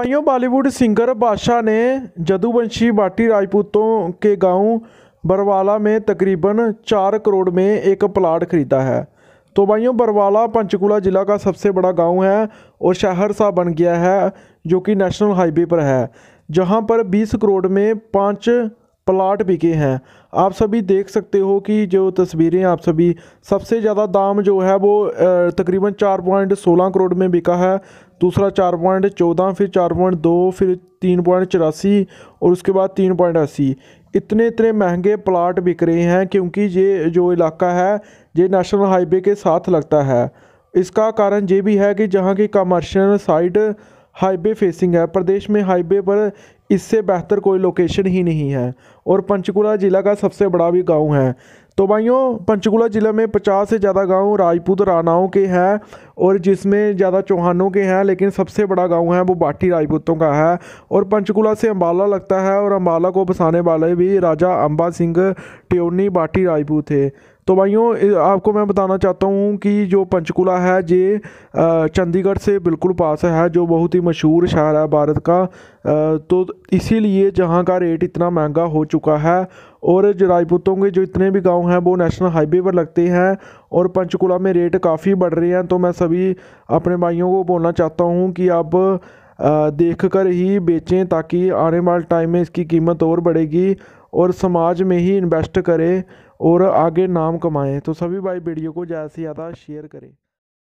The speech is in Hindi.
भाइयों बॉलीवुड सिंगर बादशाह ने जदुवंशी बाटी राजपूतों के गांव बरवाला में तकरीबन चार करोड़ में एक प्लाट खरीदा है तो भाइयों बरवाला पंचकुला ज़िला का सबसे बड़ा गांव है और शहर सा बन गया है जो कि नेशनल हाईवे पर है जहां पर 20 करोड़ में पाँच प्लाट बिके हैं आप सभी देख सकते हो कि जो तस्वीरें आप सभी सबसे ज़्यादा दाम जो है वो तकरीबन चार पॉइंट सोलह करोड़ में बिका है दूसरा चार पॉइंट चौदह फिर चार पॉइंट दो फिर तीन पॉइंट चौरासी और उसके बाद तीन पॉइंट अस्सी इतने इतने महंगे प्लाट बिक रहे हैं क्योंकि ये जो इलाका है ये नेशनल हाईवे के साथ लगता है इसका कारण ये भी है कि जहाँ की कमर्शियल साइट हाईवे फेसिंग है प्रदेश में हाईवे पर इससे बेहतर कोई लोकेशन ही नहीं है और पंचकुला ज़िला का सबसे बड़ा भी गांव है तो भाइयों पंचकुला ज़िले में 50 से ज़्यादा गांव राजपूत रानाओं के हैं और जिसमें ज़्यादा चौहानों के हैं लेकिन सबसे बड़ा गांव है वो बाटी राजपूतों का है और पंचकुला से अम्बाला लगता है और अम्बाला को बसाने वाले भी राजा अम्बा सिंह ट्योनी बाटी राजपूत थे तो भाइयों आपको मैं बताना चाहता हूँ कि जो पंचकुला है ये चंडीगढ़ से बिल्कुल पास है जो बहुत ही मशहूर शहर है भारत का तो इसीलिए जहाँ का रेट इतना महंगा हो चुका है और राजपूतों के जो इतने भी गांव हैं वो नेशनल हाईवे पर लगते हैं और पंचकुला में रेट काफ़ी बढ़ रहे हैं तो मैं सभी अपने भाइयों को बोलना चाहता हूँ कि आप देख कर ही बेचें ताकि आने वाले टाइम में इसकी कीमत और बढ़ेगी और समाज में ही इन्वेस्ट करें और आगे नाम कमाएँ तो सभी भाई वीडियो को ज़्यादा से ज़्यादा शेयर करें